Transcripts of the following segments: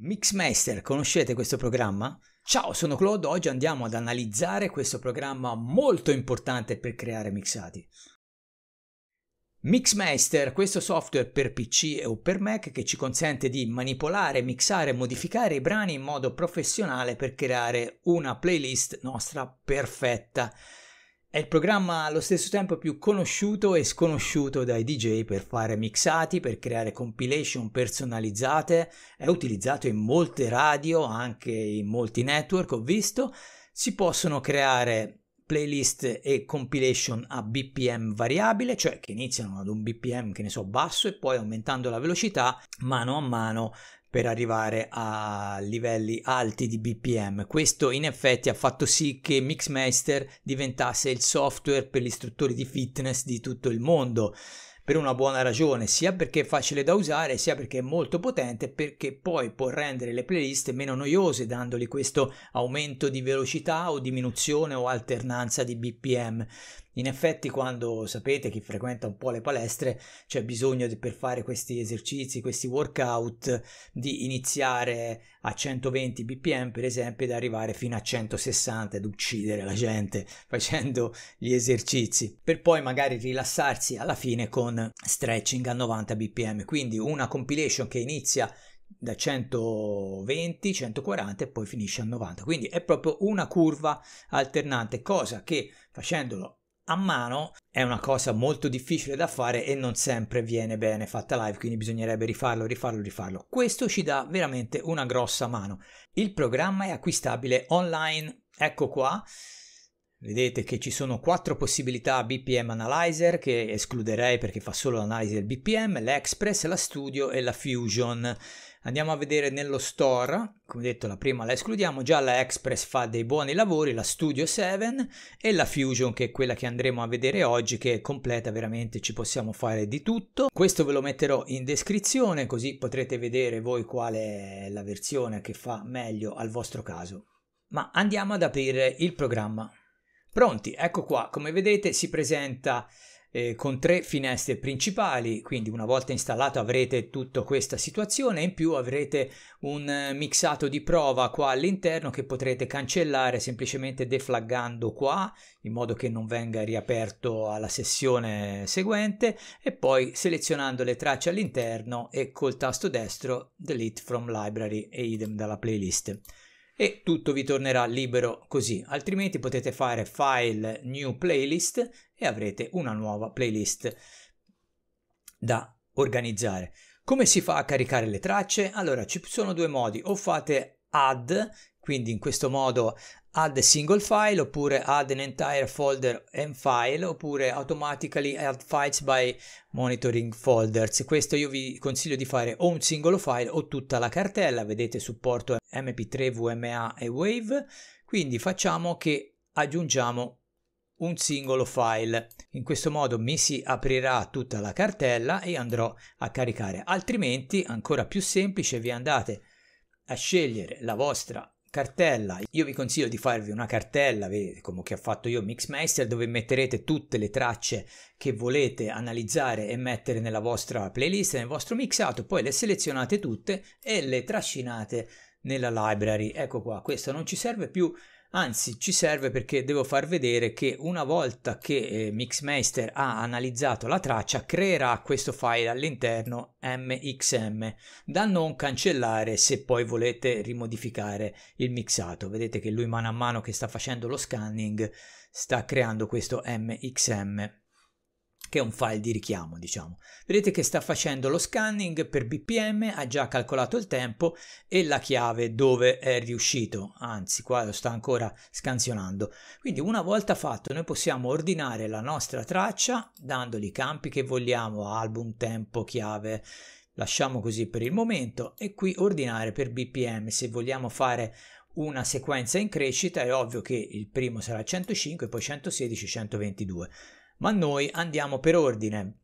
Mixmaster, conoscete questo programma? Ciao, sono Claude, oggi andiamo ad analizzare questo programma molto importante per creare mixati. Mixmaster, questo software per PC o per Mac che ci consente di manipolare, mixare e modificare i brani in modo professionale per creare una playlist nostra perfetta. È il programma allo stesso tempo più conosciuto e sconosciuto dai DJ per fare mixati, per creare compilation personalizzate, è utilizzato in molte radio, anche in molti network, ho visto. Si possono creare playlist e compilation a BPM variabile, cioè che iniziano ad un BPM che ne so basso e poi aumentando la velocità mano a mano per arrivare a livelli alti di BPM. Questo in effetti ha fatto sì che Mixmaster diventasse il software per gli istruttori di fitness di tutto il mondo per una buona ragione, sia perché è facile da usare, sia perché è molto potente, perché poi può rendere le playlist meno noiose dandogli questo aumento di velocità o diminuzione o alternanza di BPM. In effetti quando sapete chi frequenta un po' le palestre c'è bisogno di, per fare questi esercizi, questi workout, di iniziare a 120 bpm per esempio ed arrivare fino a 160 ed uccidere la gente facendo gli esercizi per poi magari rilassarsi alla fine con stretching a 90 bpm. Quindi una compilation che inizia da 120, 140 e poi finisce a 90. Quindi è proprio una curva alternante, cosa che facendolo a mano è una cosa molto difficile da fare e non sempre viene bene fatta live, quindi bisognerebbe rifarlo, rifarlo, rifarlo. Questo ci dà veramente una grossa mano. Il programma è acquistabile online, ecco qua. Vedete che ci sono quattro possibilità BPM Analyzer che escluderei perché fa solo l'analisi del BPM, l'Express, la Studio e la Fusion. Andiamo a vedere nello store, come detto la prima la escludiamo, già la Express fa dei buoni lavori, la Studio 7 e la Fusion che è quella che andremo a vedere oggi che è completa veramente, ci possiamo fare di tutto. Questo ve lo metterò in descrizione così potrete vedere voi qual è la versione che fa meglio al vostro caso. Ma andiamo ad aprire il programma. Pronti, ecco qua, come vedete si presenta eh, con tre finestre principali, quindi una volta installato avrete tutta questa situazione in più avrete un eh, mixato di prova qua all'interno che potrete cancellare semplicemente deflaggando qua in modo che non venga riaperto alla sessione seguente e poi selezionando le tracce all'interno e col tasto destro delete from library e idem dalla playlist e tutto vi tornerà libero così, altrimenti potete fare file new playlist e avrete una nuova playlist da organizzare. Come si fa a caricare le tracce? Allora ci sono due modi, o fate add, quindi in questo modo add a single file oppure add an entire folder and file oppure automatically add files by monitoring folders questo io vi consiglio di fare o un singolo file o tutta la cartella vedete supporto mp3 vma e wave quindi facciamo che aggiungiamo un singolo file in questo modo mi si aprirà tutta la cartella e andrò a caricare altrimenti ancora più semplice vi andate a scegliere la vostra cartella. Io vi consiglio di farvi una cartella, come che ho fatto io Mixmaster, dove metterete tutte le tracce che volete analizzare e mettere nella vostra playlist, nel vostro mixato, poi le selezionate tutte e le trascinate nella library. Ecco qua, questo non ci serve più Anzi, ci serve perché devo far vedere che una volta che eh, Mixmaster ha analizzato la traccia, creerà questo file all'interno mxm da non cancellare se poi volete rimodificare il mixato. Vedete che lui mano a mano che sta facendo lo scanning sta creando questo mxm che è un file di richiamo, diciamo. Vedete che sta facendo lo scanning per BPM, ha già calcolato il tempo e la chiave dove è riuscito, anzi qua lo sta ancora scansionando. Quindi una volta fatto noi possiamo ordinare la nostra traccia dandogli i campi che vogliamo, album, tempo, chiave, lasciamo così per il momento e qui ordinare per BPM se vogliamo fare una sequenza in crescita è ovvio che il primo sarà 105 poi 116 122 ma noi andiamo per ordine.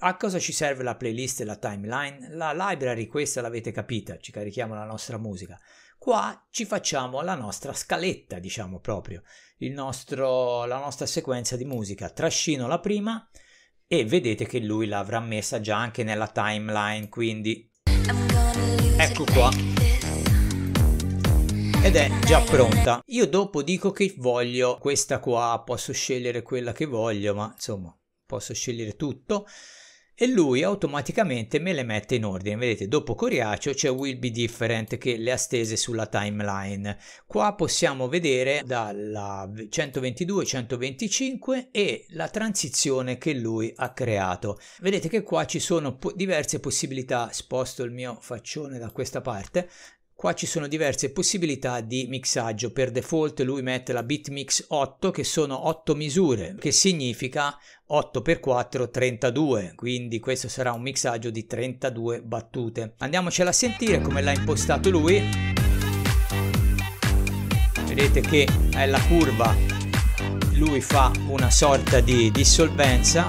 A cosa ci serve la playlist e la timeline? La library, questa l'avete capita, ci carichiamo la nostra musica. Qua ci facciamo la nostra scaletta, diciamo proprio, nostro, la nostra sequenza di musica. Trascino la prima e vedete che lui l'avrà messa già anche nella timeline, quindi ecco qua ed è già pronta. Io dopo dico che voglio questa qua, posso scegliere quella che voglio, ma insomma posso scegliere tutto e lui automaticamente me le mette in ordine. Vedete, dopo Coriaceo c'è Will Be Different che le ha stese sulla timeline. Qua possiamo vedere dalla 122-125 e la transizione che lui ha creato. Vedete che qua ci sono po diverse possibilità. Sposto il mio faccione da questa parte. Qua ci sono diverse possibilità di mixaggio. Per default lui mette la BitMix 8 che sono 8 misure, che significa 8x4 32, quindi questo sarà un mixaggio di 32 battute. Andiamocela a sentire come l'ha impostato lui. Vedete che è la curva, lui fa una sorta di dissolvenza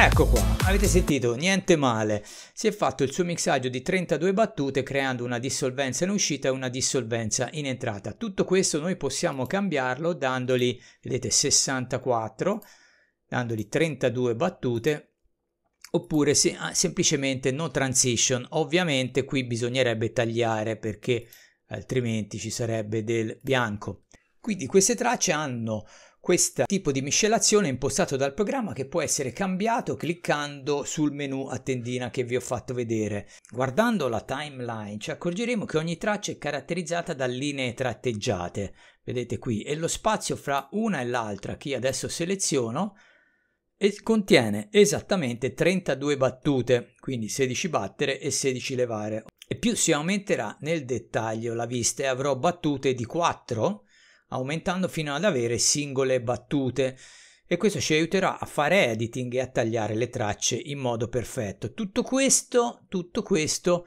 Ecco qua, avete sentito, niente male. Si è fatto il suo mixaggio di 32 battute creando una dissolvenza in uscita e una dissolvenza in entrata. Tutto questo noi possiamo cambiarlo dandogli, vedete, 64, dandogli 32 battute oppure se, ah, semplicemente no transition. Ovviamente qui bisognerebbe tagliare perché altrimenti ci sarebbe del bianco. Quindi queste tracce hanno questo tipo di miscelazione è impostato dal programma che può essere cambiato cliccando sul menu a tendina che vi ho fatto vedere. Guardando la timeline ci accorgeremo che ogni traccia è caratterizzata da linee tratteggiate, vedete qui, e lo spazio fra una e l'altra che adesso seleziono contiene esattamente 32 battute, quindi 16 battere e 16 levare. E più si aumenterà nel dettaglio la vista e avrò battute di 4 aumentando fino ad avere singole battute e questo ci aiuterà a fare editing e a tagliare le tracce in modo perfetto. Tutto questo, tutto questo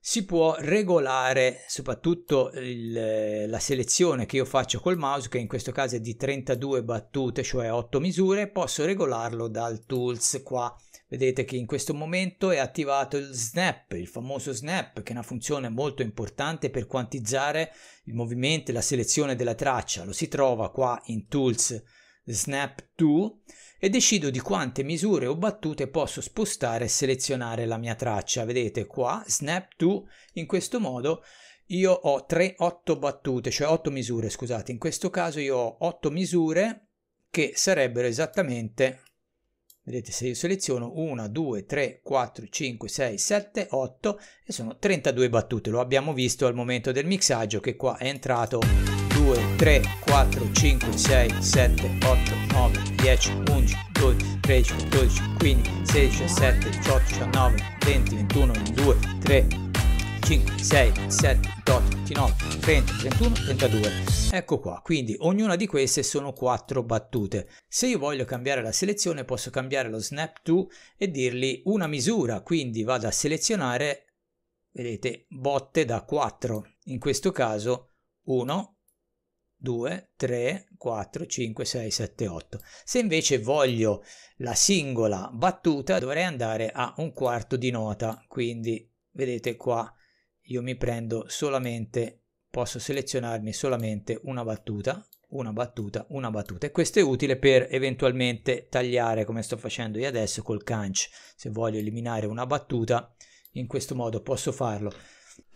si può regolare soprattutto il, eh, la selezione che io faccio col mouse che in questo caso è di 32 battute cioè 8 misure posso regolarlo dal tools qua Vedete che in questo momento è attivato il snap, il famoso snap, che è una funzione molto importante per quantizzare il movimento e la selezione della traccia. Lo si trova qua in Tools Snap to e decido di quante misure o battute posso spostare e selezionare la mia traccia. Vedete qua, Snap to, in questo modo io ho 3, 8 battute, cioè 8 misure, scusate, in questo caso io ho 8 misure che sarebbero esattamente Vedete, se io seleziono 1, 2, 3, 4, 5, 6, 7, 8 e sono 32 battute. Lo abbiamo visto al momento del mixaggio che qua è entrato 2, 3, 4, 5, 6, 7, 8, 9, 10, 11, 12, 13, 14, 15, 16, 17, 18, 19, 20, 21, 22, 3, 5, 6, 7, 8, 9, 30, 31, 32. Ecco qua, quindi ognuna di queste sono 4 battute. Se io voglio cambiare la selezione posso cambiare lo snap to e dirgli una misura, quindi vado a selezionare, vedete, botte da 4. In questo caso 1, 2, 3, 4, 5, 6, 7, 8. Se invece voglio la singola battuta dovrei andare a un quarto di nota, quindi vedete qua io mi prendo solamente, posso selezionarmi solamente una battuta, una battuta, una battuta e questo è utile per eventualmente tagliare come sto facendo io adesso col canch, se voglio eliminare una battuta in questo modo posso farlo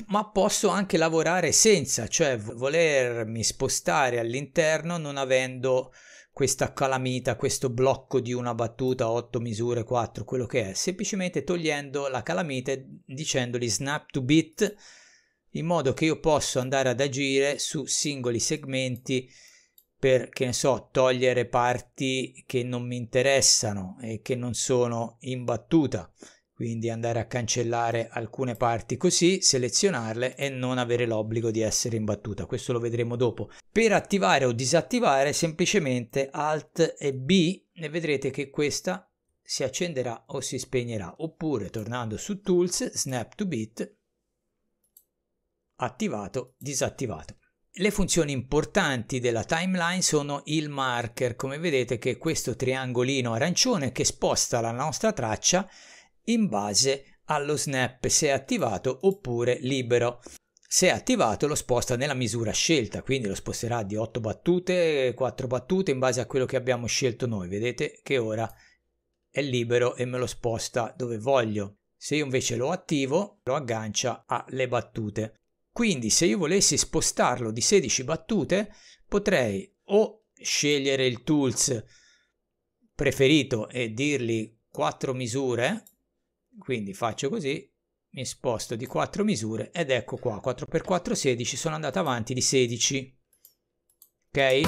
ma posso anche lavorare senza, cioè volermi spostare all'interno non avendo questa calamita, questo blocco di una battuta, 8 misure, 4, quello che è, semplicemente togliendo la calamita e dicendogli snap to beat, in modo che io posso andare ad agire su singoli segmenti per, che ne so, togliere parti che non mi interessano e che non sono in battuta quindi andare a cancellare alcune parti così, selezionarle e non avere l'obbligo di essere in battuta. Questo lo vedremo dopo. Per attivare o disattivare semplicemente Alt e B e vedrete che questa si accenderà o si spegnerà. Oppure tornando su Tools, Snap to Bit, attivato, disattivato. Le funzioni importanti della timeline sono il marker, come vedete che è questo triangolino arancione che sposta la nostra traccia in base allo snap se è attivato oppure libero. Se è attivato lo sposta nella misura scelta, quindi lo sposterà di 8 battute, 4 battute in base a quello che abbiamo scelto noi. Vedete che ora è libero e me lo sposta dove voglio. Se io invece lo attivo, lo aggancia alle battute. Quindi se io volessi spostarlo di 16 battute, potrei o scegliere il tools preferito e dirgli 4 misure quindi faccio così, mi sposto di 4 misure ed ecco qua, 4x4 16, sono andato avanti di 16. Ok? E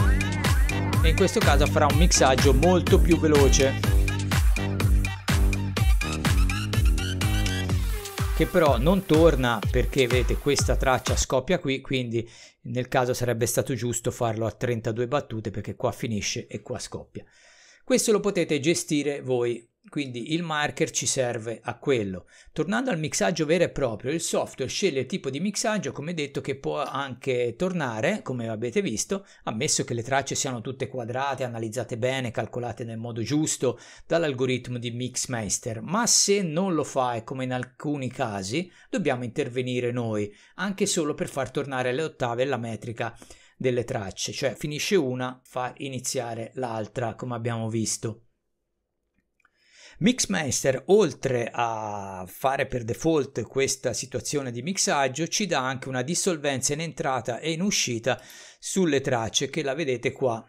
in questo caso farà un mixaggio molto più veloce. che però non torna perché vedete questa traccia scoppia qui quindi nel caso sarebbe stato giusto farlo a 32 battute perché qua finisce e qua scoppia questo lo potete gestire voi quindi il marker ci serve a quello. Tornando al mixaggio vero e proprio, il software sceglie il tipo di mixaggio, come detto, che può anche tornare, come avete visto, ammesso che le tracce siano tutte quadrate, analizzate bene, calcolate nel modo giusto dall'algoritmo di Mixmaster. Ma se non lo fa, e come in alcuni casi, dobbiamo intervenire noi, anche solo per far tornare le ottave e la metrica delle tracce, cioè finisce una, fa iniziare l'altra, come abbiamo visto. Mixmaster, oltre a fare per default questa situazione di mixaggio, ci dà anche una dissolvenza in entrata e in uscita sulle tracce che la vedete qua.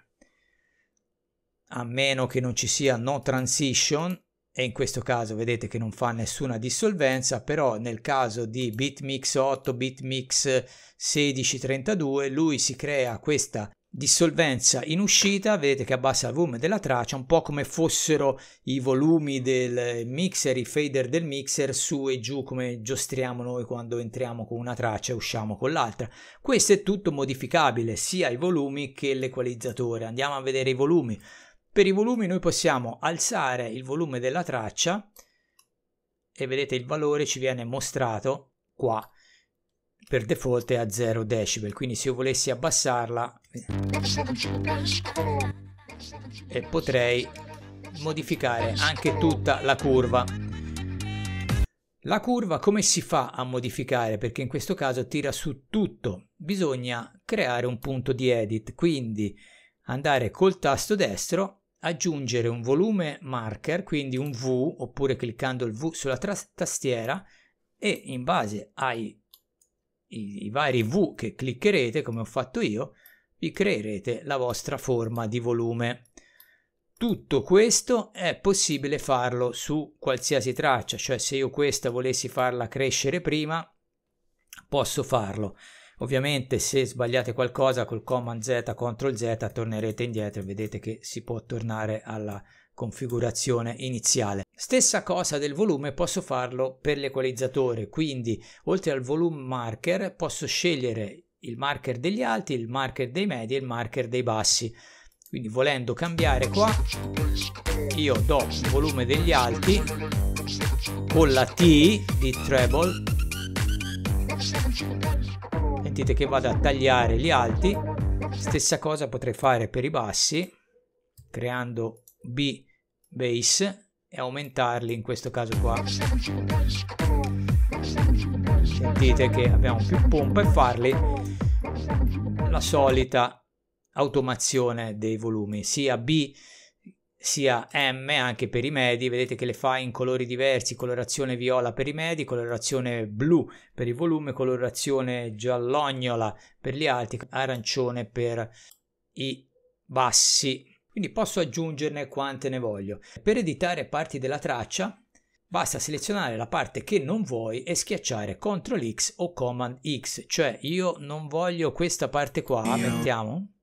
A meno che non ci sia no transition, e in questo caso vedete che non fa nessuna dissolvenza, però nel caso di BitMix 8, BitMix 1632, lui si crea questa dissolvenza in uscita, vedete che abbassa il volume della traccia, un po' come fossero i volumi del mixer, i fader del mixer su e giù come giostriamo noi quando entriamo con una traccia e usciamo con l'altra. Questo è tutto modificabile, sia i volumi che l'equalizzatore. Andiamo a vedere i volumi. Per i volumi noi possiamo alzare il volume della traccia e vedete il valore ci viene mostrato qua per default è a 0 decibel quindi se io volessi abbassarla eh, e potrei modificare anche tutta la curva la curva come si fa a modificare? Perché in questo caso tira su tutto. Bisogna creare un punto di edit, quindi andare col tasto destro, aggiungere un volume marker, quindi un V, oppure cliccando il V sulla tastiera e in base ai i, i vari V che cliccherete, come ho fatto io, vi creerete la vostra forma di volume. Tutto questo è possibile farlo su qualsiasi traccia, cioè se io questa volessi farla crescere prima, posso farlo. Ovviamente se sbagliate qualcosa col command Z, CTRL Z tornerete indietro e vedete che si può tornare alla configurazione iniziale. Stessa cosa del volume posso farlo per l'equalizzatore, quindi oltre al volume marker posso scegliere il marker degli alti, il marker dei medi e il marker dei bassi. Quindi volendo cambiare qua, io do il volume degli alti con la T di treble. Sentite che vado a tagliare gli alti. Stessa cosa potrei fare per i bassi, creando B bass e aumentarli in questo caso qua sentite che abbiamo più pompa e farli la solita automazione dei volumi sia B sia M anche per i medi, vedete che le fa in colori diversi, colorazione viola per i medi, colorazione blu per il volume, colorazione giallognola per gli alti, arancione per i bassi quindi posso aggiungerne quante ne voglio. Per editare parti della traccia basta selezionare la parte che non vuoi e schiacciare CTRL X o Command X, cioè io non voglio questa parte qua, mettiamo.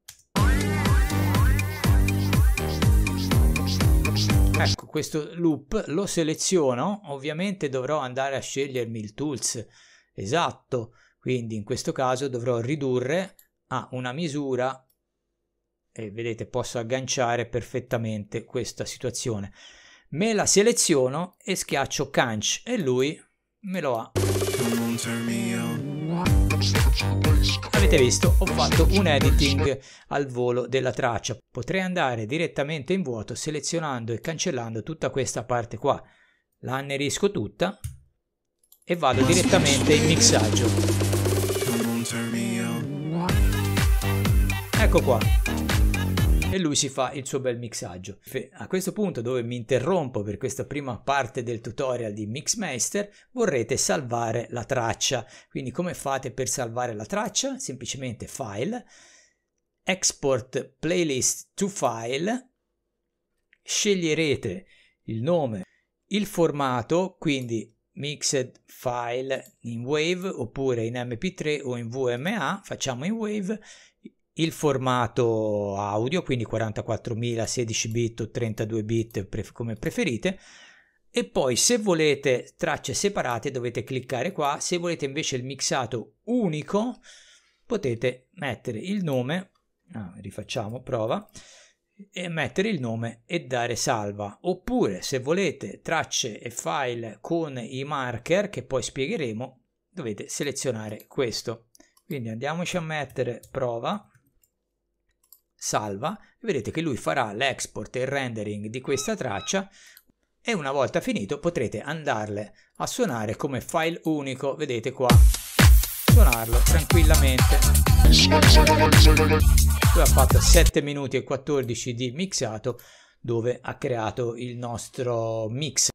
Ecco questo loop, lo seleziono, ovviamente dovrò andare a scegliermi il tools esatto, quindi in questo caso dovrò ridurre a una misura e vedete posso agganciare perfettamente questa situazione me la seleziono e schiaccio canc e lui me lo ha avete visto ho fatto un editing al volo della traccia potrei andare direttamente in vuoto selezionando e cancellando tutta questa parte qua la annerisco tutta e vado direttamente in mixaggio ecco qua e lui si fa il suo bel mixaggio. A questo punto dove mi interrompo per questa prima parte del tutorial di Mixmaster vorrete salvare la traccia. Quindi come fate per salvare la traccia? Semplicemente file, export playlist to file, sceglierete il nome, il formato, quindi mixed file in wave oppure in mp3 o in vma facciamo in wave il formato audio, quindi 44.000, 16 bit o 32 bit come preferite. E poi se volete tracce separate dovete cliccare qua, se volete invece il mixato unico potete mettere il nome, ah, rifacciamo prova, e mettere il nome e dare salva oppure se volete tracce e file con i marker che poi spiegheremo dovete selezionare questo quindi andiamoci a mettere prova salva vedete che lui farà l'export e il rendering di questa traccia e una volta finito potrete andarle a suonare come file unico, vedete qua, suonarlo tranquillamente. Lui ha fatto 7 minuti e 14 di mixato dove ha creato il nostro mix.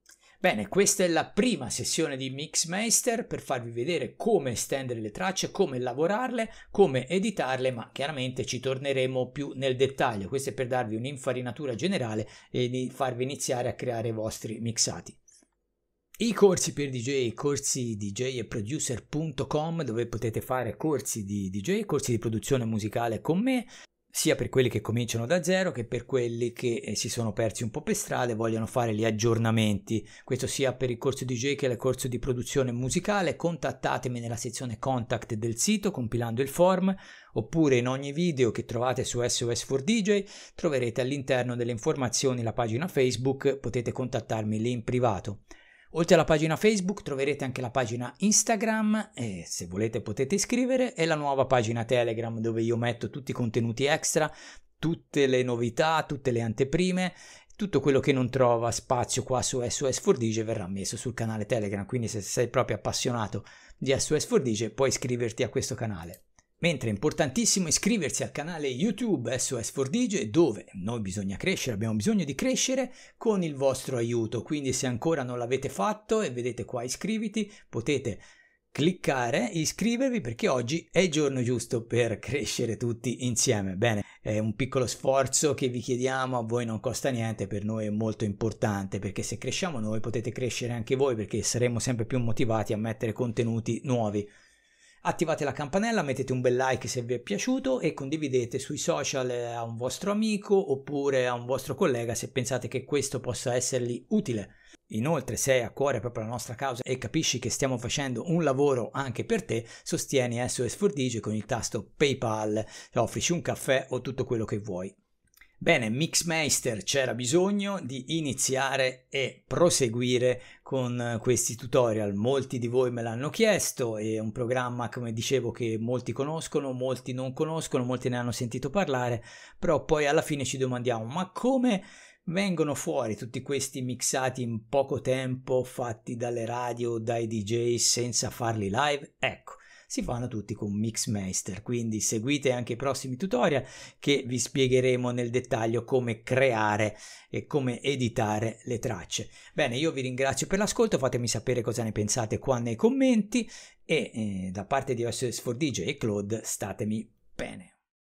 Bene, questa è la prima sessione di Mixmaster per farvi vedere come estendere le tracce, come lavorarle, come editarle, ma chiaramente ci torneremo più nel dettaglio. Questo è per darvi un'infarinatura generale e di farvi iniziare a creare i vostri mixati. I corsi per DJ, corsi DJ e producer.com dove potete fare corsi di DJ, corsi di produzione musicale con me, sia per quelli che cominciano da zero che per quelli che eh, si sono persi un po' per strada e vogliono fare gli aggiornamenti. Questo sia per il corso DJ che il corso di produzione musicale. Contattatemi nella sezione contact del sito compilando il form oppure in ogni video che trovate su SOS4DJ troverete all'interno delle informazioni la pagina Facebook, potete contattarmi lì in privato. Oltre alla pagina Facebook troverete anche la pagina Instagram e se volete potete iscrivere e la nuova pagina Telegram dove io metto tutti i contenuti extra, tutte le novità, tutte le anteprime, tutto quello che non trova spazio qua su SOS 4 dige verrà messo sul canale Telegram, quindi se sei proprio appassionato di SOS 4 dige puoi iscriverti a questo canale. Mentre è importantissimo iscriversi al canale YouTube SOS4DJ dove noi bisogna crescere, abbiamo bisogno di crescere con il vostro aiuto. Quindi se ancora non l'avete fatto e vedete qua iscriviti potete cliccare iscrivervi perché oggi è il giorno giusto per crescere tutti insieme. Bene, è un piccolo sforzo che vi chiediamo, a voi non costa niente, per noi è molto importante perché se cresciamo noi potete crescere anche voi perché saremo sempre più motivati a mettere contenuti nuovi Attivate la campanella, mettete un bel like se vi è piaciuto e condividete sui social eh, a un vostro amico oppure a un vostro collega se pensate che questo possa essergli utile. Inoltre, se hai a cuore proprio la nostra causa e capisci che stiamo facendo un lavoro anche per te, sostieni SOS Fordige con il tasto PayPal, offrici un caffè o tutto quello che vuoi. Bene, Mixmeister, c'era bisogno di iniziare e proseguire con questi tutorial. Molti di voi me l'hanno chiesto, è un programma come dicevo che molti conoscono, molti non conoscono, molti ne hanno sentito parlare, però poi alla fine ci domandiamo ma come vengono fuori tutti questi mixati in poco tempo fatti dalle radio, dai DJ senza farli live? Ecco si fanno tutti con Mixmaster, quindi seguite anche i prossimi tutorial che vi spiegheremo nel dettaglio come creare e come editare le tracce. Bene, io vi ringrazio per l'ascolto, fatemi sapere cosa ne pensate qua nei commenti e eh, da parte di OSS 4 DJ e Claude statemi bene.